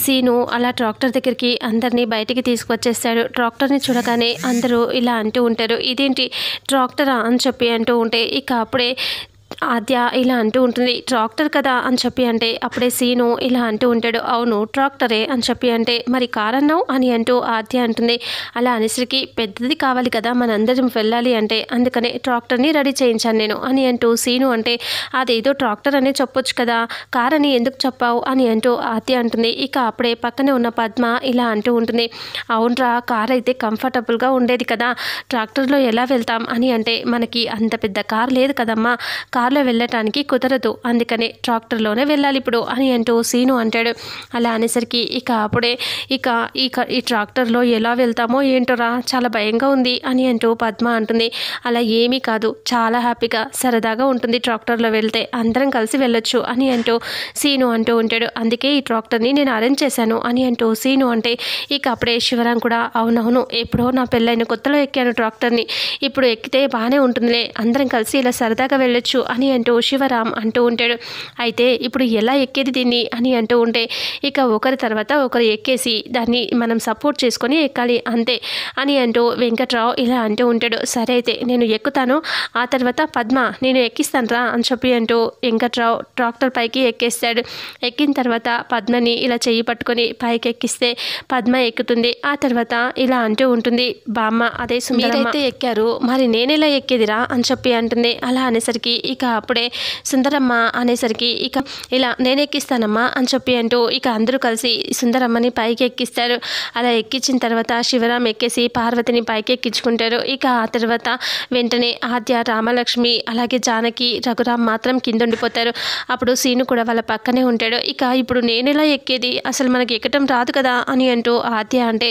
scene అలా tractor దగ్గరికి అందరినీ బయటికి తీసుకొచ్చేస్తాడు ట్రాక్టర్ని చూడగానే అందరూ ఇలా అంటూ ఉంటారు ఇదేంటి ట్రాక్టరా అని చెప్పి అంటూ ఉంటే ఇక అప్పుడే ఆద్య ఇలా అంటూ ఉంటుంది ట్రాక్టర్ కదా అని చెప్పి అంటే అప్పుడే సీను ఇలా అంటూ ఉంటాడు అవును ట్రాక్టరే అని చెప్పి అంటే మరి కార్ అన్నావు అని అంటూ ఆద్య అంటుంది అలా అనేసరికి పెద్దది కావాలి కదా మనందరం వెళ్ళాలి అంటే అందుకనే ట్రాక్టర్ని రెడీ చేయించాను నేను అని అంటూ సీను అంటే అదేదో ట్రాక్టర్ అనే చెప్పొచ్చు కదా కార్ అని ఎందుకు చెప్పావు అని అంటూ ఆద్య అంటుంది ఇక అప్పుడే పక్కనే ఉన్న పద్మ ఇలా అంటూ ఉంటుంది అవునరా కార్ అయితే కంఫర్టబుల్గా ఉండేది కదా ట్రాక్టర్లో ఎలా వెళ్తాం అని అంటే మనకి అంత పెద్ద కార్ లేదు కదమ్మా కార్ కార్లో వెళ్ళటానికి కుదరదు అందుకనే ట్రాక్టర్లోనే వెళ్ళాలి ఇప్పుడు అని అంటూ సీను అంటాడు అలా అనేసరికి ఇక అప్పుడే ఇక ఇక ఈ ట్రాక్టర్లో ఎలా వెళ్తామో ఏంటోరా చాలా భయంగా ఉంది అని అంటూ పద్మ అంటుంది అలా ఏమీ కాదు చాలా హ్యాపీగా సరదాగా ఉంటుంది ట్రాక్టర్లో వెళ్తే అందరం కలిసి వెళ్ళొచ్చు అని అంటూ సీను అంటూ ఉంటాడు అందుకే ఈ ట్రాక్టర్ని నేను అరేంజ్ చేశాను అని అంటూ సీను అంటే ఇక అప్పుడే శివరాం కూడా అవునవును ఎప్పుడో నా పెళ్ళైన కొత్తలో ఎక్కాను ట్రాక్టర్ని ఇప్పుడు ఎక్కితే బాగానే ఉంటుందిలే అందరం కలిసి ఇలా సరదాగా వెళ్ళొచ్చు అని అని అంటూ శివరాం అంటూ ఉంటాడు అయితే ఇప్పుడు ఎలా ఎక్కేది దీన్ని అని అంటూ ఉంటే ఇక ఒకరి తర్వాత ఒకరు ఎక్కేసి దాన్ని మనం సపోర్ట్ చేసుకొని ఎక్కాలి అంతే అని అంటూ వెంకట్రావు ఇలా అంటూ ఉంటాడు సరే అయితే నేను ఎక్కుతాను ఆ తర్వాత పద్మ నేను ఎక్కిస్తాను రా అని చెప్పి అంటూ వెంకట్రావు ట్రాక్టర్ పైకి ఎక్కేస్తాడు ఎక్కిన తర్వాత పద్మని ఇలా చెయ్యి పట్టుకొని పైకి ఎక్కిస్తే పద్మ ఎక్కుతుంది ఆ తర్వాత ఇలా అంటూ ఉంటుంది బామ్మ అదే సుమీరైతే ఎక్కారు మరి నేనెలా ఎక్కేదిరా అని చెప్పి అంటుంది అలా అనేసరికి ఇక అప్పుడే సుందరమ్మ అనేసరికి ఇక ఇలా నేను ఎక్కిస్తానమ్మా అని చెప్పి అంటూ ఇక అందరూ కలిసి సుందరమ్మని పైకి ఎక్కిస్తారు అలా ఎక్కించిన తర్వాత శివరామ్ ఎక్కేసి పార్వతిని పైకి ఎక్కించుకుంటారు ఇక ఆ తర్వాత వెంటనే ఆద్య రామలక్ష్మి అలాగే జానకి రఘురామ్ మాత్రం కింద ఉండిపోతారు అప్పుడు సీను కూడా వాళ్ళ పక్కనే ఉంటాడు ఇక ఇప్పుడు నేను ఎలా ఎక్కేది అసలు మనకి ఎక్కటం రాదు కదా అని అంటూ ఆద్య అంటే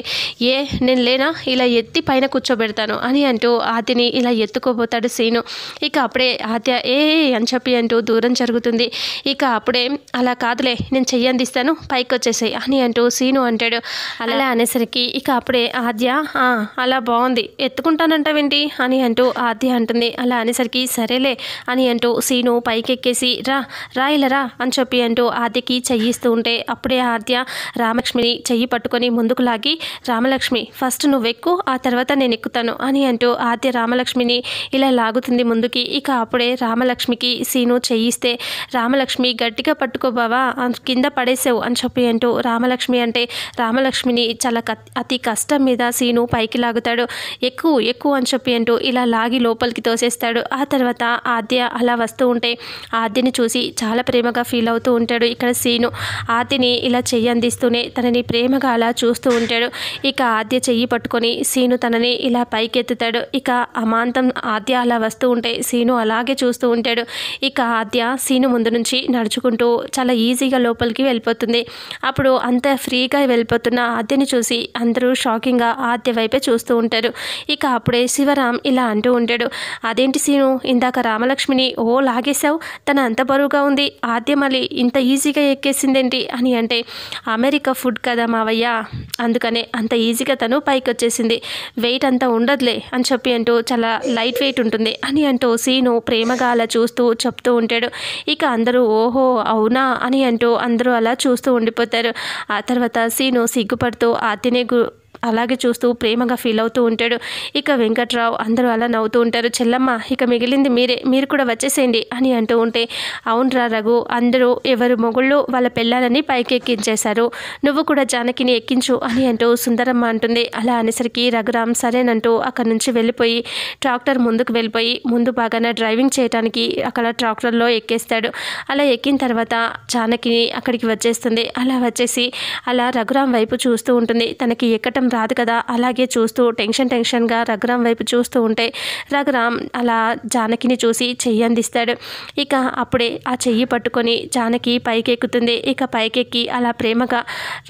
ఏ నేను లేనా ఇలా ఎత్తి పైన కూర్చోబెడతాను అని అంటూ ఆద్యని ఇలా ఎత్తుకోబోతాడు సీను ఇక అప్పుడే ఆద్య ఏ ఏ అని చెప్పి అంటూ దూరం జరుగుతుంది ఇక అప్పుడే అలా కాదులే నేను చెయ్యి అందిస్తాను పైకి వచ్చేసాయి అని అంటూ సీను అంటాడు అలా అనేసరికి ఇక అప్పుడే ఆద్య అలా బాగుంది ఎత్తుకుంటానంటావేంటి అని అంటూ ఆద్య అంటుంది అలా అనేసరికి సరేలే అని అంటూ సీను పైకెక్కేసి రా రా ఇలా రా అని చెప్పి అంటూ ఆద్యకి చెయ్యిస్తూ ఉంటే అప్పుడే ఆద్య రామలక్ష్మిని చెయ్యి పట్టుకొని ముందుకు లాగి రామలక్ష్మి ఫస్ట్ నువ్వెక్కు ఆ తర్వాత నేను ఎక్కుతాను అని అంటూ ఆద్య రామలక్ష్మిని ఇలా లాగుతుంది ముందుకి ఇక అప్పుడే రామలక్ష్మి రామలక్ష్మికి సీను చేయిస్తే రామలక్ష్మి గట్టిగా పట్టుకోబావా కింద పడేసావు అని చెప్పి అంటూ రామలక్ష్మి అంటే రామలక్ష్మిని చాలా అతి కష్టం మీద సీను పైకి లాగుతాడు ఎక్కువ ఎక్కువ అని చెప్పి అంటూ ఇలా లాగి లోపలికి తోసేస్తాడు ఆ తర్వాత ఆద్య అలా వస్తూ ఉంటే ఆద్యని చూసి చాలా ప్రేమగా ఫీల్ అవుతూ ఉంటాడు ఇక్కడ సీను ఆద్యని ఇలా చెయ్యి అందిస్తూనే తనని ప్రేమగా అలా చూస్తూ ఉంటాడు ఇక ఆద్య చెయ్యి పట్టుకొని సీను తనని ఇలా పైకెత్తుతాడు ఇక అమాంతం ఆద్య అలా వస్తూ ఉంటే సీను అలాగే చూస్తూ ఉంటాడు ఇక ఆద్య సీను ముందు నుంచి నడుచుకుంటూ చాలా ఈజీగా లోపలికి వెళ్ళిపోతుంది అప్పుడు అంత ఫ్రీగా వెళ్ళిపోతున్న ఆద్యని చూసి అందరూ షాకింగ్గా ఆద్య వైపే చూస్తూ ఉంటారు ఇక అప్పుడే శివరాం ఇలా అంటూ ఉంటాడు అదేంటి సీను ఇందాక రామలక్ష్మిని ఓ లాగేశావు తన అంత బరువుగా ఉంది ఆద్య మళ్ళీ ఇంత ఈజీగా ఎక్కేసిందేంటి అని అంటే అమెరికా ఫుడ్ కదా మావయ్య అందుకనే అంత ఈజీగా తను పైకి వచ్చేసింది వెయిట్ అంతా ఉండదులే అని చెప్పి అంటూ చాలా లైట్ వెయిట్ ఉంటుంది అని అంటూ సీను ప్రేమగా అలా చూస్తూ చెప్తూ ఉంటాడు ఇక అందరూ ఓహో అవునా అని అంటూ అందరూ అలా చూస్తూ ఉండిపోతారు ఆ తర్వాత సీను సిగ్గుపడుతూ ఆతిని గు అలాగే చూస్తూ ప్రేమగా ఫీల్ అవుతూ ఉంటాడు ఇక వెంకట్రావు అందరూ అలా నవ్వుతూ ఉంటారు చెల్లమ్మ ఇక మిగిలింది మీరే మీరు కూడా వచ్చేసేయండి అని అంటూ ఉంటే అవునరా రఘు అందరూ ఎవరు మొగుళ్ళు వాళ్ళ పిల్లలని పైకి ఎక్కించేశారు నువ్వు కూడా జానకిని ఎక్కించు అని అంటూ సుందరమ్మ అంటుంది అలా అనేసరికి రఘురామ్ సరేనంటూ అక్కడి నుంచి వెళ్ళిపోయి ట్రాక్టర్ ముందుకు వెళ్ళిపోయి ముందు బాగానే డ్రైవింగ్ చేయడానికి అక్కడ ట్రాక్టర్లో ఎక్కేస్తాడు అలా ఎక్కిన తర్వాత జానకిని అక్కడికి వచ్చేస్తుంది అలా వచ్చేసి అలా రఘురామ్ వైపు చూస్తూ ఉంటుంది తనకి ఎక్కటం రాదు కదా అలాగే చూస్తూ టెన్షన్ టెన్షన్గా రఘురామ్ వైపు చూస్తూ ఉంటే రఘురామ్ అలా జానకిని చూసి చెయ్యి అందిస్తాడు ఇక అప్పుడే ఆ చెయ్యి పట్టుకొని జానకి పైకెక్కుతుంది ఇక పైకెక్కి అలా ప్రేమగా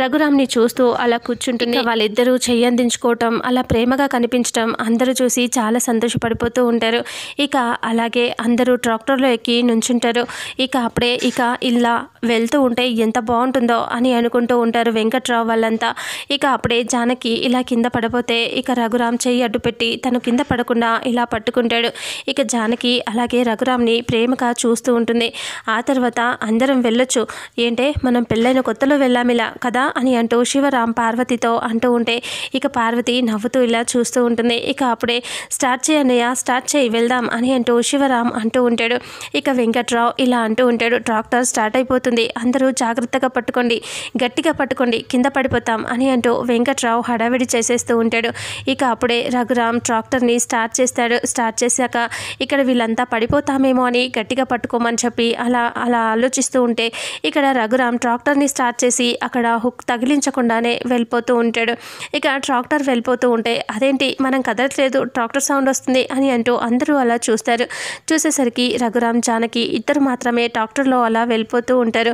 రఘురామ్ని చూస్తూ అలా కూర్చుంటుంది వాళ్ళిద్దరూ చెయ్యి అందించుకోవటం అలా ప్రేమగా కనిపించటం అందరూ చూసి చాలా సంతోషపడిపోతూ ఉంటారు ఇక అలాగే అందరూ ట్రాక్టర్లో ఎక్కి నుంచుంటారు ఇక అప్పుడే ఇక ఇలా వెళ్తూ ఉంటే ఎంత బాగుంటుందో అని అనుకుంటూ ఉంటారు వెంకట్రావు వాళ్ళంతా ఇక అప్పుడే జానకి పైకి ఇలా కింద పడబోతే ఇక రఘురామ్ చెయ్యి అడ్డుపెట్టి తను కింద పడకుండా ఇలా పట్టుకుంటాడు ఇక జానకి అలాగే రఘురామ్ని ప్రేమగా చూస్తూ ఉంటుంది ఆ తర్వాత అందరం వెళ్ళొచ్చు ఏంటే మనం పెళ్ళైన కొత్తలో వెళ్ళామిలా కదా అని అంటూ శివరామ్ పార్వతితో అంటూ ఉంటే ఇక పార్వతి నవ్వుతూ ఇలా చూస్తూ ఉంటుంది ఇక అప్పుడే స్టార్ట్ చేయన్నయ్య స్టార్ట్ చేయి వెళ్దాం అని అంటూ శివరామ్ అంటూ ఉంటాడు ఇక వెంకట్రావు ఇలా అంటూ ఉంటాడు ట్రాక్టర్ స్టార్ట్ అయిపోతుంది అందరూ జాగ్రత్తగా పట్టుకోండి గట్టిగా పట్టుకోండి కింద పడిపోతాం అని అంటూ వెంకట్రావు హడ హడావిడి చేసేస్తూ ఉంటాడు ఇక అప్పుడే రఘురామ్ ట్రాక్టర్ని స్టార్ట్ చేస్తాడు స్టార్ట్ చేశాక ఇక్కడ వీళ్ళంతా పడిపోతామేమో అని గట్టిగా పట్టుకోమని చెప్పి అలా అలా ఆలోచిస్తూ ఉంటే ఇక్కడ రఘురామ్ ట్రాక్టర్ని స్టార్ట్ చేసి అక్కడ హుక్ తగిలించకుండానే వెళ్ళిపోతూ ఉంటాడు ఇక ట్రాక్టర్ వెళ్ళిపోతూ ఉంటే అదేంటి మనం కదలట్లేదు ట్రాక్టర్ సౌండ్ వస్తుంది అని అంటూ అందరూ అలా చూస్తారు చూసేసరికి రఘురామ్ జానకి ఇద్దరు మాత్రమే ట్రాక్టర్లో అలా వెళ్ళిపోతూ ఉంటారు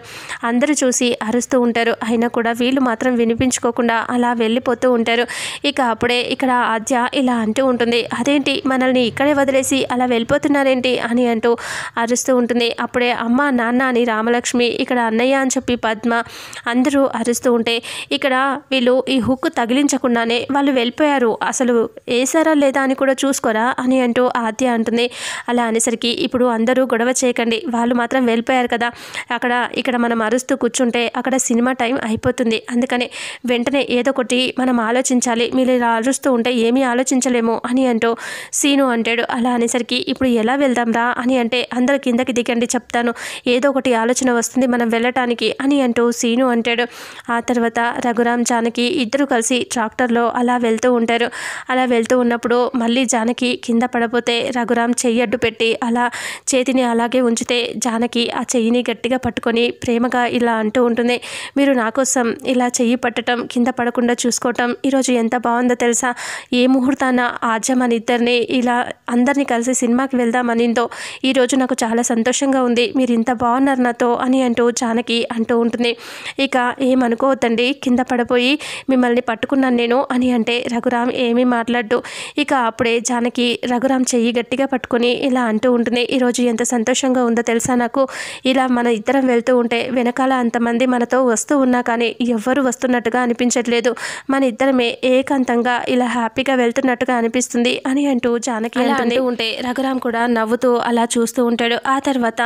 అందరూ చూసి అరుస్తూ ఉంటారు అయినా కూడా వీళ్ళు మాత్రం వినిపించుకోకుండా అలా వెళ్ళిపోతూ ఉంటారు ఇక అప్పుడే ఇక్కడ ఆద్య ఇలా అంటూ ఉంటుంది అదేంటి మనల్ని ఇక్కడే వదిలేసి అలా వెళ్ళిపోతున్నారేంటి అని అంటూ అరుస్తూ ఉంటుంది అప్పుడే అమ్మ నాన్న అని రామలక్ష్మి ఇక్కడ అన్నయ్య అని చెప్పి పద్మ అందరూ అరుస్తూ ఉంటే ఇక్కడ వీళ్ళు ఈ హుక్ తగిలించకుండానే వాళ్ళు వెళ్ళిపోయారు అసలు వేసారా లేదా అని కూడా చూసుకోరా అని అంటూ ఆద్య అంటుంది అలా అనేసరికి ఇప్పుడు అందరూ గొడవ చేయకండి వాళ్ళు మాత్రం వెళ్ళిపోయారు కదా అక్కడ ఇక్కడ మనం అరుస్తూ కూర్చుంటే అక్కడ సినిమా టైం అయిపోతుంది అందుకని వెంటనే ఏదో ఒకటి మనం ఆలోచించాలి మీరు ఇలా అరుస్తూ ఉంటే ఏమీ ఆలోచించలేము అని అంటూ సీను అంటాడు అలా అనేసరికి ఇప్పుడు ఎలా వెళ్దాం రా అని అంటే అందరు కిందకి దిగండి చెప్తాను ఏదో ఒకటి ఆలోచన వస్తుంది మనం వెళ్ళటానికి అని అంటూ సీను అంటాడు ఆ తర్వాత రఘురామ్ జానకి ఇద్దరు కలిసి ట్రాక్టర్లో అలా వెళ్తూ ఉంటారు అలా వెళ్తూ ఉన్నప్పుడు మళ్ళీ జానకి కింద పడపోతే రఘురామ్ చెయ్యి అడ్డు పెట్టి అలా చేతిని అలాగే ఉంచితే జానకి ఆ చెయ్యిని గట్టిగా పట్టుకొని ప్రేమగా ఇలా అంటూ ఉంటుంది మీరు నా కోసం ఇలా చెయ్యి పట్టడం కింద పడకుండా చూసుకోవటం మాత్రం ఈరోజు ఎంత బాగుందో తెలుసా ఏ ముహూర్తాన ఆద్య అని ఇద్దరిని ఇలా అందరినీ కలిసి సినిమాకి వెళ్దామనిందో ఈరోజు నాకు చాలా సంతోషంగా ఉంది మీరు ఇంత బాగున్నారు నాతో అని అంటూ జానకి అంటూ ఉంటుంది ఇక ఏమనుకోవద్దండి కింద పడిపోయి మిమ్మల్ని పట్టుకున్నాను నేను అని అంటే రఘురామ్ ఏమీ మాట్లాడు ఇక అప్పుడే జానకి రఘురామ్ చెయ్యి గట్టిగా పట్టుకుని ఇలా అంటూ ఉంటుంది ఈరోజు ఎంత సంతోషంగా ఉందో తెలుసా నాకు ఇలా మన ఇద్దరం వెళ్తూ ఉంటే వెనకాల అంతమంది మనతో వస్తూ ఉన్నా కానీ ఎవ్వరు వస్తున్నట్టుగా అనిపించట్లేదు మన ఇద్దరమే ఏకాంతంగా ఇలా హ్యాపీగా వెళ్తున్నట్టుగా అనిపిస్తుంది అని అంటూ జానకి అంటుంది ఉంటే రఘురామ్ కూడా నవ్వుతూ అలా చూస్తూ ఉంటాడు ఆ తర్వాత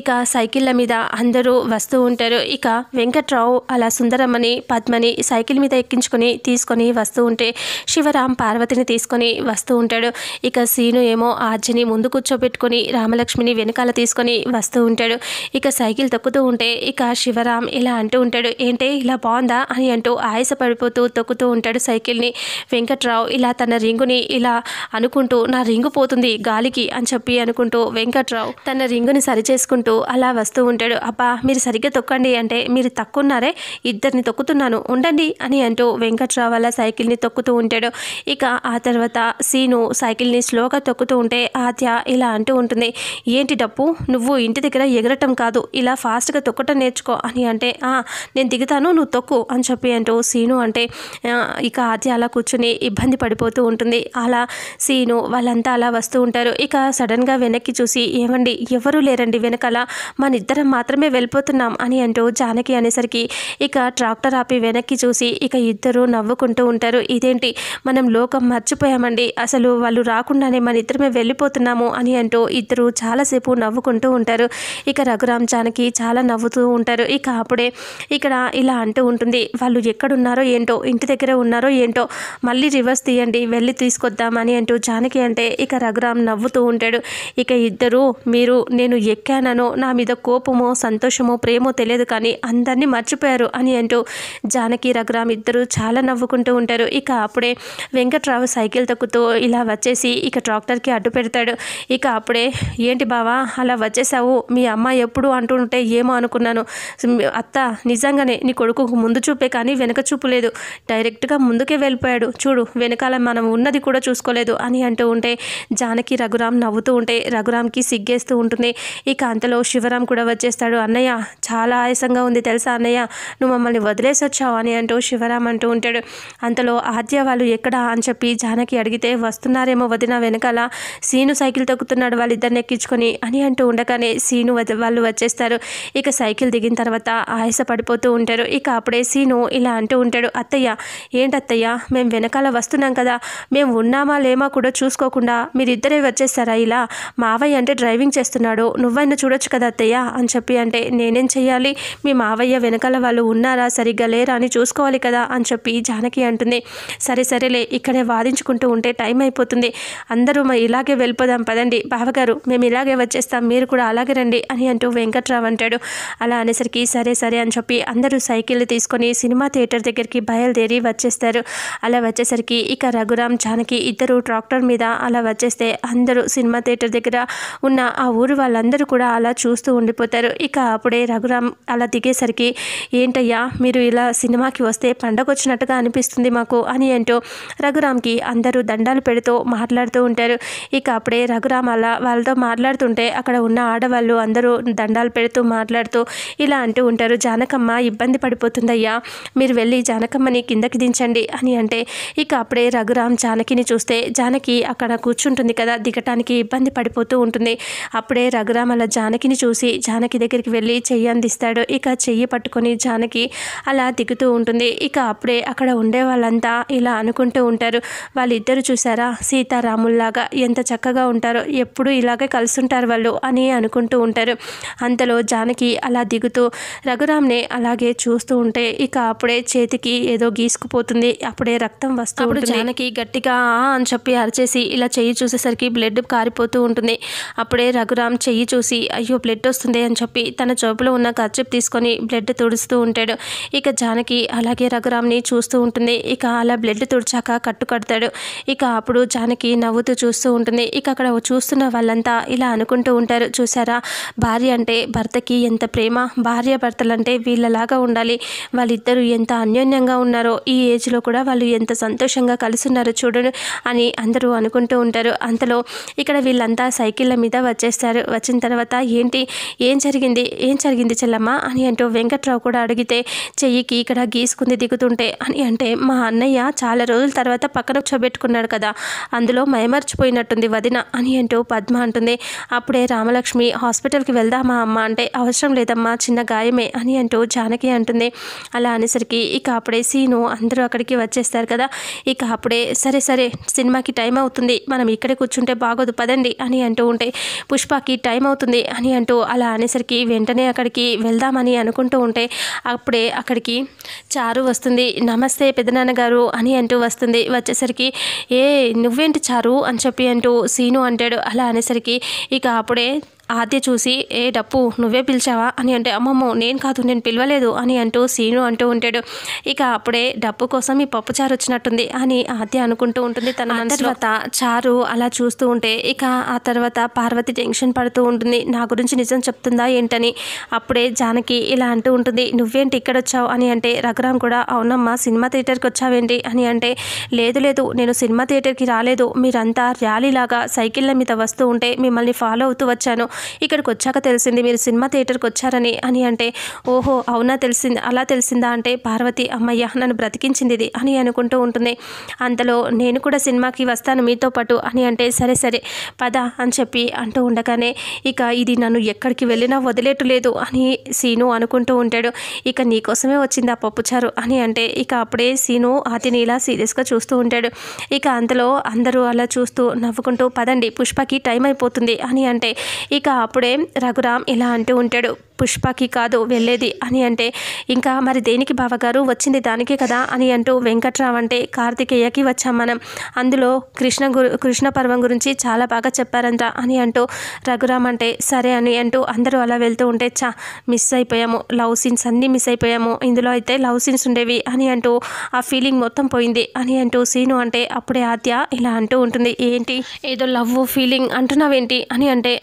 ఇక సైకిళ్ళ మీద అందరూ వస్తూ ఉంటారు ఇక వెంకట్రావు అలా సుందరమ్మని పద్మని సైకిల్ మీద ఎక్కించుకొని తీసుకొని వస్తూ ఉంటే శివరాం పార్వతిని తీసుకొని వస్తూ ఉంటాడు ఇక సీను ఏమో ఆర్జని ముందు కూర్చోబెట్టుకొని రామలక్ష్మిని వెనకాల తీసుకొని వస్తూ ఉంటాడు ఇక సైకిల్ తొక్కుతూ ఉంటే ఇక శివరాం ఇలా అంటూ ఉంటాడు ఏంటే ఇలా బాగుందా అని అంటూ ఆయస పడిపోతూ తొక్కుతూ ఉంటాడు సైకిల్ని వెంకట్రావు ఇలా తన రింగుని ఇలా అనుకుంటూ నా రింగు పోతుంది గాలికి అని చెప్పి అనుకుంటూ వెంకట్రావు తన రింగుని సరి చేసుకుంటూ అలా వస్తూ ఉంటాడు అబ్బా మీరు సరిగ్గా తొక్కండి అంటే మీరు తక్కున్నారే ఇద్దరిని తొక్కుతున్నాను ఉండండి అని అంటూ వెంకట్రావు అలా సైకిల్ని తొక్కుతూ ఉంటాడు ఇక ఆ తర్వాత సీను సైకిల్ని స్లోగా తొక్కుతూ ఉంటే ఆత్య ఇలా అంటూ ఉంటుంది ఏంటి డప్పు నువ్వు ఇంటి దగ్గర ఎగరటం కాదు ఇలా ఫాస్ట్గా తొక్కటం నేర్చుకో అని అంటే నేను దిగుతాను నువ్వు తొక్కు అని చెప్పి అంటూ సీను అంటే ఇక ఆది అలా కూర్చుని ఇబ్బంది పడిపోతూ ఉంటుంది అలా సీను వాళ్ళంతా అలా వస్తూ ఉంటారు ఇక సడన్గా వెనక్కి చూసి ఏమండి ఎవరూ లేరండి వెనకాల మన ఇద్దరం మాత్రమే వెళ్ళిపోతున్నాం అని అంటూ జానకి అనేసరికి ఇక ట్రాక్టర్ ఆపి వెనక్కి చూసి ఇక ఇద్దరు నవ్వుకుంటూ ఉంటారు ఇదేంటి మనం లోకం మర్చిపోయామండి అసలు వాళ్ళు రాకుండానే మన ఇద్దరమే వెళ్ళిపోతున్నాము అని అంటూ ఇద్దరు చాలాసేపు నవ్వుకుంటూ ఉంటారు ఇక రఘురామ్ జానకి చాలా నవ్వుతూ ఉంటారు ఇక అప్పుడే ఇక్కడ ఇలా అంటూ ఉంటుంది వాళ్ళు ఎక్కడున్నారో ఏంటో ఇంటి దగ్గర దగ్గర ఉన్నారో ఏంటో మళ్ళీ రివర్స్ తీయండి వెళ్ళి తీసుకొద్దామని అంటూ జానకి అంటే ఇక రఘురామ్ నవ్వుతూ ఉంటాడు ఇక ఇద్దరు మీరు నేను ఎక్కాననో నా మీద కోపమో సంతోషమో ప్రేమో తెలియదు కానీ అందరినీ మర్చిపోయారు అని అంటూ జానకి రఘురామ్ ఇద్దరు చాలా నవ్వుకుంటూ ఉంటారు ఇక అప్పుడే వెంకట్రావు సైకిల్ తక్కుతూ ఇలా వచ్చేసి ఇక ట్రాక్టర్కి అడ్డు పెడతాడు ఇక అప్పుడే ఏంటి బావా అలా వచ్చేసావు మీ అమ్మ ఎప్పుడు అంటూ ఉంటే ఏమో అనుకున్నాను అత్త నిజంగానే నీ కొడుకు ముందు చూపే కానీ వెనక చూపు లేదు డైరెక్ట్ డైరెక్ట్గా ముందుకే వెళ్ళిపోయాడు చూడు వెనకాల మనం ఉన్నది కూడా చూసుకోలేదు అని అంటూ ఉంటే జానకి రఘురామ్ నవ్వుతూ ఉంటే రఘురామ్కి సిగ్గేస్తూ ఉంటుంది ఇక అంతలో శివరాం కూడా వచ్చేస్తాడు అన్నయ్య చాలా ఆయాసంగా ఉంది తెలుసా అన్నయ్య నువ్వు మమ్మల్ని వదిలేసి వచ్చావు అని అంటూ శివరాం అంటూ ఉంటాడు అంతలో ఆద్య వాళ్ళు ఎక్కడ అని చెప్పి జానకి అడిగితే వస్తున్నారేమో వదిన వెనకాల సీను సైకిల్ తొక్కుతున్నాడు వాళ్ళిద్దరిని ఎక్కించుకొని అని అంటూ ఉండగానే సీను వాళ్ళు వచ్చేస్తారు ఇక సైకిల్ దిగిన తర్వాత ఆయాస పడిపోతూ ఉంటారు ఇక అప్పుడే సీను ఇలా అంటూ ఉంటాడు అత్తయ్య ఏంటత్తయ్య మేము వెనకాల వస్తున్నాం కదా మేము ఉన్నామా లేమా కూడా చూసుకోకుండా మీరిద్దరే వచ్చేస్తారా ఇలా మావయ్య అంటే డ్రైవింగ్ చేస్తున్నాడు నువ్వైనా చూడొచ్చు కదా అత్తయ్య అని చెప్పి అంటే నేనేం చెయ్యాలి మీ మావయ్య వెనకాల వాళ్ళు ఉన్నారా సరిగ్గా లేరా అని చూసుకోవాలి కదా అని చెప్పి జానకి అంటుంది సరే సరేలే ఇక్కడే వాదించుకుంటూ ఉంటే టైం అయిపోతుంది అందరూ ఇలాగే వెళ్ళిపోదాం పదండి బావగారు మేము ఇలాగే వచ్చేస్తాం మీరు కూడా అలాగే రండి అని అంటూ వెంకట్రావు అంటాడు అలా అనేసరికి సరే సరే అని చెప్పి అందరూ సైకిల్ తీసుకొని సినిమా థియేటర్ దగ్గరికి బయలుదేరి వచ్చి వచ్చేస్తారు అలా వచ్చేసరికి ఇక రఘురామ్ జానకి ఇద్దరు ట్రాక్టర్ మీద అలా వచ్చేస్తే అందరూ సినిమా థియేటర్ దగ్గర ఉన్న ఆ ఊరు వాళ్ళందరూ కూడా అలా చూస్తూ ఉండిపోతారు ఇక అప్పుడే రఘురామ్ అలా దిగేసరికి ఏంటయ్యా మీరు ఇలా సినిమాకి వస్తే పండగ వచ్చినట్టుగా అనిపిస్తుంది మాకు అని అంటూ రఘురామ్కి అందరూ దండాలు పెడుతూ మాట్లాడుతూ ఉంటారు ఇక అప్పుడే రఘురామ్ అలా వాళ్ళతో మాట్లాడుతుంటే అక్కడ ఉన్న ఆడవాళ్ళు అందరూ దండాలు పెడుతూ మాట్లాడుతూ ఇలా అంటూ ఉంటారు జానకమ్మ ఇబ్బంది పడిపోతుందయ్యా మీరు వెళ్ళి జానకమ్మని కిందకి విధించండి అని అంటే ఇక అప్పుడే రఘురామ్ జానకిని చూస్తే జానకి అక్కడ కూర్చుంటుంది కదా దిగటానికి ఇబ్బంది పడిపోతూ ఉంటుంది అప్పుడే రఘురామ్ అలా జానకిని చూసి జానకి దగ్గరికి వెళ్ళి చెయ్యి అందిస్తాడు ఇక చెయ్యి పట్టుకొని జానకి అలా దిగుతూ ఉంటుంది ఇక అప్పుడే అక్కడ ఉండే వాళ్ళంతా ఇలా అనుకుంటూ ఉంటారు వాళ్ళిద్దరు చూసారా సీతారాముల్లాగా ఎంత చక్కగా ఉంటారో ఎప్పుడు ఇలాగే కలుసుంటారు వాళ్ళు అని అనుకుంటూ ఉంటారు అంతలో జానకి అలా దిగుతూ రఘురామ్ని అలాగే చూస్తూ ఉంటే ఇక అప్పుడే చేతికి ఏదో గీసుకు పోతుంది అప్పుడే రక్తం వస్తూ జానకి గట్టిగా అని చెప్పి అరిచేసి ఇలా చెయ్యి చూసేసరికి బ్లడ్ కారిపోతూ ఉంటుంది అప్పుడే రఘురామ్ చెయ్యి చూసి అయ్యో బ్లడ్ వస్తుంది అని చెప్పి తన చోపులో ఉన్న ఖర్చు తీసుకొని బ్లడ్ తుడుస్తూ ఉంటాడు ఇక జానకి అలాగే రఘురామ్ని చూస్తూ ఉంటుంది ఇక అలా బ్లడ్ తుడిచాక కట్టు కడతాడు ఇక అప్పుడు జానకి నవ్వుతూ చూస్తూ ఉంటుంది ఇక అక్కడ చూస్తున్న వాళ్ళంతా ఇలా అనుకుంటూ ఉంటారు చూసారా భార్య అంటే భర్తకి ఎంత ప్రేమ భార్య భర్తలంటే వీళ్ళలాగా ఉండాలి వాళ్ళిద్దరూ ఎంత అన్యోన్యంగా ఉన్నారో ఈ ఏజ్లో కూడా వాళ్ళు ఎంత సంతోషంగా కలిసి ఉన్నారో చూడండి అని అందరూ అనుకుంటూ ఉంటారు అంతలో ఇక్కడ వీళ్ళంతా సైకిళ్ళ మీద వచ్చేస్తారు వచ్చిన తర్వాత ఏంటి ఏం జరిగింది ఏం జరిగింది చెల్లమ్మ అని అంటూ వెంకట్రావు కూడా అడిగితే చెయ్యికి ఇక్కడ గీసుకుంది దిగుతుంటే అని అంటే మా అన్నయ్య చాలా రోజుల తర్వాత పక్కన కూర్చోబెట్టుకున్నాడు కదా అందులో మైమర్చిపోయినట్టుంది వదిన అని అంటూ పద్మ అంటుంది అప్పుడే రామలక్ష్మి హాస్పిటల్కి వెళ్దామా అమ్మ అంటే అవసరం లేదమ్మా చిన్న గాయమే అని అంటూ జానకి అంటుంది అలా అనేసరికి ఇక అప్పుడే సీను అంత అందరూ అక్కడికి వచ్చేస్తారు కదా ఇక అప్పుడే సరే సరే సినిమాకి టైం అవుతుంది మనం ఇక్కడే కూర్చుంటే బాగోదు పదండి అని అంటూ ఉంటే పుష్పకి టైం అవుతుంది అని అంటూ అలా అనేసరికి వెంటనే అక్కడికి వెళ్దామని అనుకుంటూ ఉంటే అప్పుడే అక్కడికి చారు వస్తుంది నమస్తే పెదనాన్న గారు అని అంటూ వస్తుంది వచ్చేసరికి ఏ నువ్వేంటి చారు అని చెప్పి అంటూ సీను అంటాడు అలా అనేసరికి ఇక అప్పుడే ఆద్య చూసి ఏ డప్పు నువ్వే పిలిచావా అని అంటే అమ్మమ్మో నేను కాదు నేను పిలవలేదు అని అంటూ సీను అంటూ ఉంటాడు ఇక అప్పుడే డప్పు కోసం ఈ పప్పు చారు వచ్చినట్టుంది అని ఆద్య అనుకుంటూ ఉంటుంది తన తర్వాత చారు అలా చూస్తూ ఉంటే ఇక ఆ తర్వాత పార్వతి టెన్షన్ పడుతూ ఉంటుంది నా గురించి నిజం చెప్తుందా ఏంటని అప్పుడే జానకి ఇలా అంటూ ఉంటుంది నువ్వేంటి ఇక్కడ వచ్చావు అని అంటే రఘురామ్ కూడా అవునమ్మా సినిమా థియేటర్కి వచ్చావేంటి అని అంటే లేదు లేదు నేను సినిమా థియేటర్కి రాలేదు మీరంతా ర్యాలీలాగా సైకిళ్ళ మీద వస్తూ ఉంటే మిమ్మల్ని ఫాలో అవుతూ వచ్చాను ఇక్కడికి వచ్చాక తెలిసింది మీరు సినిమా థియేటర్కి వచ్చారని అని అంటే ఓహో అవునా తెలిసింది అలా తెలిసిందా అంటే పార్వతి అమ్మయ్య నన్ను బ్రతికించింది ఇది అని అనుకుంటూ ఉంటుంది అంతలో నేను కూడా సినిమాకి వస్తాను మీతో పాటు అని అంటే సరే సరే పద అని చెప్పి అంటూ ఉండగానే ఇక ఇది నన్ను ఎక్కడికి వెళ్ళినా వదిలేటు లేదు అని సీను అనుకుంటూ ఉంటాడు ఇక నీకోసమే వచ్చింది ఆ పప్పుచారు అని అంటే ఇక అప్పుడే సీను అతిని ఇలా సీరియస్గా చూస్తూ ఉంటాడు ఇక అంతలో అందరూ అలా చూస్తూ నవ్వుకుంటూ పదండి పుష్పకి టైం అయిపోతుంది అని అంటే ఇక ఇక అప్పుడే రఘురామ్ ఇలా అంటూ ఉంటాడు పుష్పకి కాదు వెళ్ళేది అని అంటే ఇంకా మరి దేనికి బావగారు వచ్చింది దానికే కదా అని అంటూ వెంకట్రావు అంటే కార్తికేయకి వచ్చాం మనం అందులో కృష్ణ గురు కృష్ణ పర్వం గురించి చాలా బాగా చెప్పారంట అని అంటూ రఘురామ్ అంటే సరే అని అంటూ అందరూ అలా వెళ్తూ ఉంటే చా మిస్ అయిపోయాము లవ్ సీన్స్ అన్నీ మిస్ అయిపోయాము ఇందులో అయితే లవ్ సీన్స్ ఉండేవి అని అంటూ ఆ ఫీలింగ్ మొత్తం పోయింది అని అంటూ సీను అంటే అప్పుడే ఆద్య ఇలా అంటూ ఉంటుంది ఏంటి ఏదో లవ్ ఫీలింగ్ అంటున్నావేంటి అని అంటే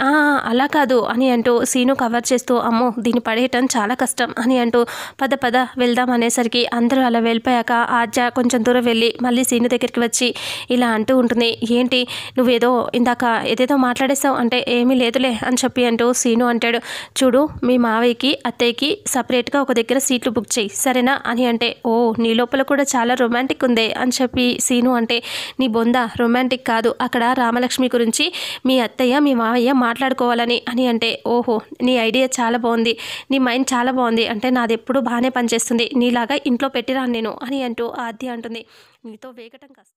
అలా కాదు అని అంటూ సీను కవర్ చేస్తూ అమ్మో దీన్ని పడేయటం చాలా కష్టం అని అంటూ పద పద వెళ్దాం అనేసరికి అందరూ అలా వెళ్ళిపోయాక ఆద్య కొంచెం దూరం వెళ్ళి మళ్ళీ సీను దగ్గరికి వచ్చి ఇలా అంటూ ఉంటుంది ఏంటి నువ్వేదో ఇందాక ఏదేదో మాట్లాడేస్తావు అంటే ఏమీ లేదులే అని చెప్పి అంటూ సీను అంటాడు చూడు మీ మావయ్యకి అత్తయ్యకి సపరేట్గా ఒక దగ్గర సీట్లు బుక్ చేయి సరేనా అని అంటే ఓ నీ లోపల కూడా చాలా రొమాంటిక్ ఉందే అని చెప్పి సీను అంటే నీ బొంద రొమాంటిక్ కాదు అక్కడ రామలక్ష్మి గురించి మీ అత్తయ్య మీ మావయ్య మాట్లాడుకోవాలని అని అంటే ఓహో నీ ఐడియా చాలా బాగుంది బాగుంది నీ మైండ్ చాలా బాగుంది అంటే నాది ఎప్పుడు బాగానే పనిచేస్తుంది నీలాగా ఇంట్లో పెట్టిరాను నేను అని అంటూ ఆద్య అంటుంది నీతో వేగటం కష్టం